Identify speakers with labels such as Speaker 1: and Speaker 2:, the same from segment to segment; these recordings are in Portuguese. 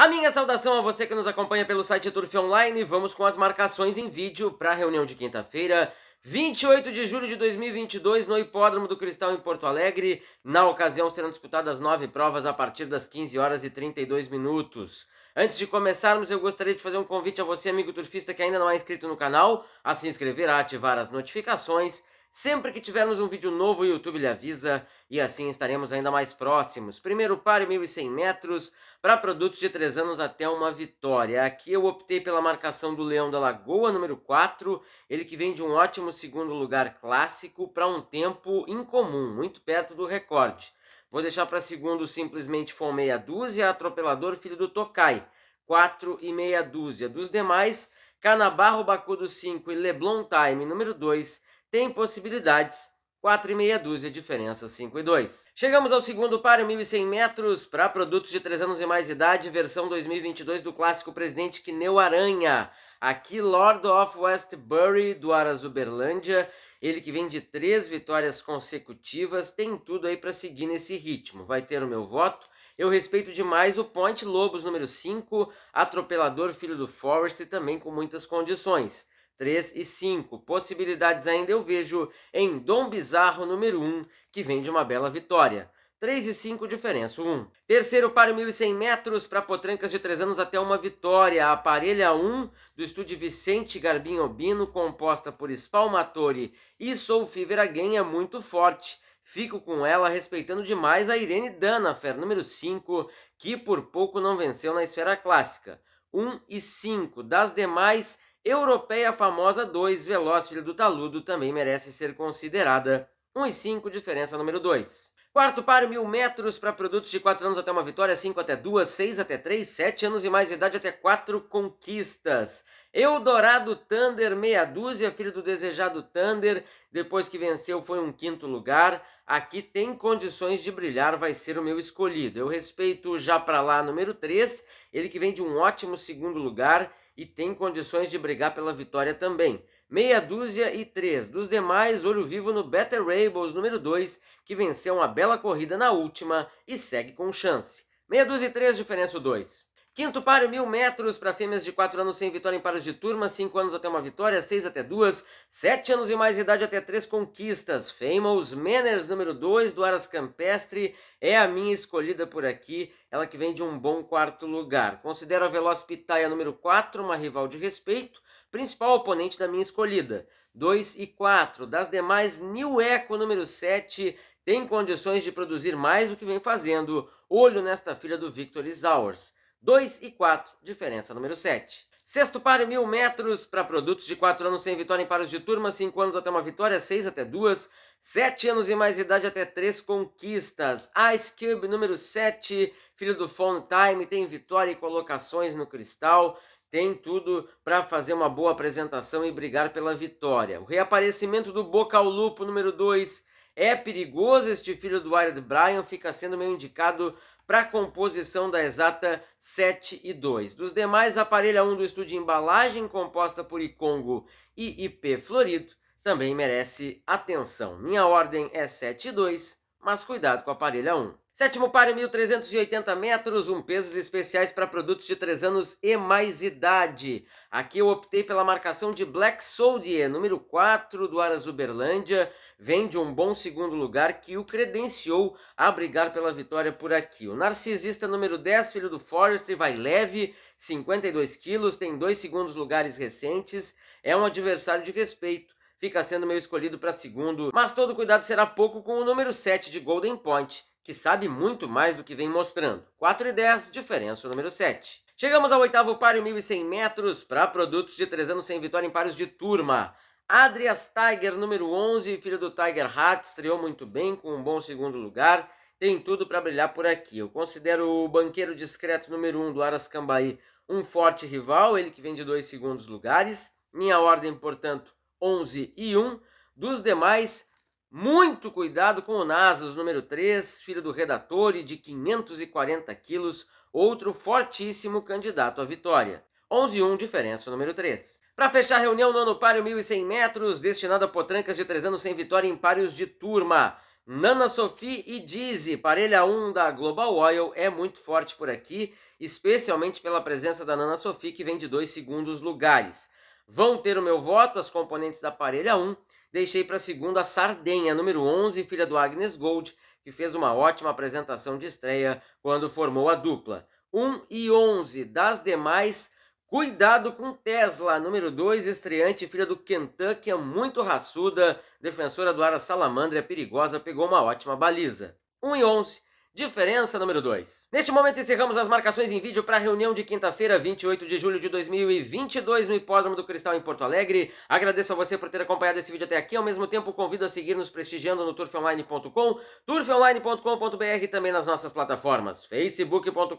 Speaker 1: A minha saudação a você que nos acompanha pelo site Turf Online. Vamos com as marcações em vídeo para a reunião de quinta-feira, 28 de julho de 2022, no Hipódromo do Cristal, em Porto Alegre. Na ocasião, serão disputadas nove provas a partir das 15 horas e 32 minutos. Antes de começarmos, eu gostaria de fazer um convite a você, amigo turfista que ainda não é inscrito no canal, a se inscrever, a ativar as notificações Sempre que tivermos um vídeo novo, o YouTube lhe avisa e assim estaremos ainda mais próximos. Primeiro par 1.100 metros para produtos de 3 anos até uma vitória. Aqui eu optei pela marcação do Leão da Lagoa, número 4, ele que vem de um ótimo segundo lugar clássico para um tempo incomum, muito perto do recorde. Vou deixar para segundo simplesmente Fom Meia Dúzia, Atropelador Filho do Tokai, 4 e meia dúzia. Dos demais, Canabarro Bacudo 5 e Leblon Time, número 2, tem possibilidades. 4,5 e meia dúzia, diferença 5 e 2. Chegamos ao segundo par, 1.100 metros, para produtos de 3 anos e mais idade, versão 2022 do clássico presidente Quineu Aranha. Aqui, Lord of Westbury, do Arazuberlândia. Ele que vem de três vitórias consecutivas, tem tudo aí para seguir nesse ritmo. Vai ter o meu voto. Eu respeito demais o Point Lobos número 5, atropelador filho do Forest, também com muitas condições. 3 e 5. Possibilidades ainda eu vejo em Dom Bizarro número 1, que vem de uma bela vitória. 3 e 5, diferença 1. Terceiro para 1.100 metros para Potrancas de 3 anos até uma vitória. A parelha 1 do estúdio Vicente Obino, composta por Spalmatori e Sophie Veraguen, é muito forte. Fico com ela, respeitando demais a Irene Danafer, número 5, que por pouco não venceu na esfera clássica. 1 e 5. Das demais, Europeia Famosa 2, Veloz Filho do Taludo, também merece ser considerada. 1,5, diferença número 2. Quarto par, mil metros para produtos de 4 anos até uma vitória, 5 até 2, 6 até 3, 7 anos e mais de idade até 4 conquistas. Eldorado Thunder, meia dúzia, filho do desejado Thunder, depois que venceu foi um quinto lugar. Aqui tem condições de brilhar, vai ser o meu escolhido. Eu respeito já para lá número 3, ele que vem de um ótimo segundo lugar e tem condições de brigar pela vitória também. Meia dúzia e três. Dos demais, olho vivo no Better Rables número 2, que venceu uma bela corrida na última e segue com chance. Meia dúzia e três, diferença 2. Quinto páreo, mil metros para fêmeas de 4 anos sem vitória em paros de turma, 5 anos até uma vitória, 6 até duas, 7 anos e mais idade até três conquistas. Famous Manners, número 2, do Aras Campestre, é a minha escolhida por aqui, ela que vem de um bom quarto lugar. Considero a Veloz Pitaia, número 4, uma rival de respeito, principal oponente da minha escolhida. 2 e 4. Das demais, New Eco, número 7, tem condições de produzir mais do que vem fazendo. Olho nesta filha do Victor Isaurs. 2 e 4, diferença número 7. Sexto páreo, mil metros para produtos de 4 anos sem vitória em paros de turma, 5 anos até uma vitória, 6 até duas, 7 anos e mais idade até 3 conquistas. Ice Cube, número 7, filho do Phone Time, tem vitória e colocações no cristal, tem tudo para fazer uma boa apresentação e brigar pela vitória. O reaparecimento do Boca ao Lupo, número 2, é perigoso este filho do Wired Brian, fica sendo meio indicado para a composição da exata 7 e 2. Dos demais, aparelho 1 do estúdio Embalagem, composta por Icongo e IP Florido, também merece atenção. Minha ordem é 7 e 2, mas cuidado com a aparelho 1. Sétimo par em 1.380 metros, um pesos especiais para produtos de 3 anos e mais idade. Aqui eu optei pela marcação de Black Soldier, número 4 do Aras Uberlândia. Vem de um bom segundo lugar que o credenciou a brigar pela vitória por aqui. O narcisista número 10, filho do Forrester, vai leve, 52 quilos, tem dois segundos lugares recentes. É um adversário de respeito fica sendo meu escolhido para segundo, mas todo cuidado será pouco com o número 7 de Golden Point, que sabe muito mais do que vem mostrando. 4 e 10, diferença o número 7. Chegamos ao oitavo páreo 1.100 metros para produtos de 3 anos sem vitória em páreos de turma. Adrias Tiger, número 11, filho do Tiger Hart, estreou muito bem com um bom segundo lugar. Tem tudo para brilhar por aqui. Eu considero o banqueiro discreto número 1 do Aras Cambaí um forte rival, ele que vem de dois segundos lugares. Minha ordem, portanto, 11 e 1. Dos demais, muito cuidado com o Nasus, número 3, filho do redator e de 540 quilos, outro fortíssimo candidato à vitória. 11-1, e diferença número 3. Para fechar a reunião no ano páreo 1.100 metros, destinado a potrancas de 3 anos sem vitória em páreos de turma. Nana Sophie e Dizzy, parelha 1 da Global Oil, é muito forte por aqui, especialmente pela presença da Nana Sophie, que vem de dois segundos lugares. Vão ter o meu voto as componentes da parelha 1. Deixei para segundo a Sardenha, número 11, filha do Agnes Gold, que fez uma ótima apresentação de estreia quando formou a dupla. 1 e 11 das demais, cuidado com Tesla, número 2, estreante, filha do Kentucky, é muito raçuda, defensora do Ara Salamandra, é perigosa, pegou uma ótima baliza. 1 e 11 Diferença número 2. Neste momento encerramos as marcações em vídeo para a reunião de quinta-feira, 28 de julho de 2022, no Hipódromo do Cristal em Porto Alegre. Agradeço a você por ter acompanhado esse vídeo até aqui. Ao mesmo tempo, convido a seguir nos prestigiando no turfonline.com, turfonline.com.br e também nas nossas plataformas facebook.com.br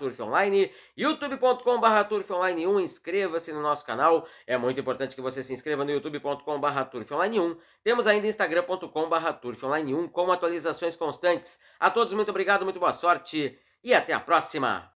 Speaker 1: turfonline, youtube.com.br turfonline1. Inscreva-se no nosso canal. É muito importante que você se inscreva no youtube.com.br turfonline1. Temos ainda instagram.com.br turfonline1 com atualizações constantes. A todos muito obrigado, muito boa sorte e até a próxima.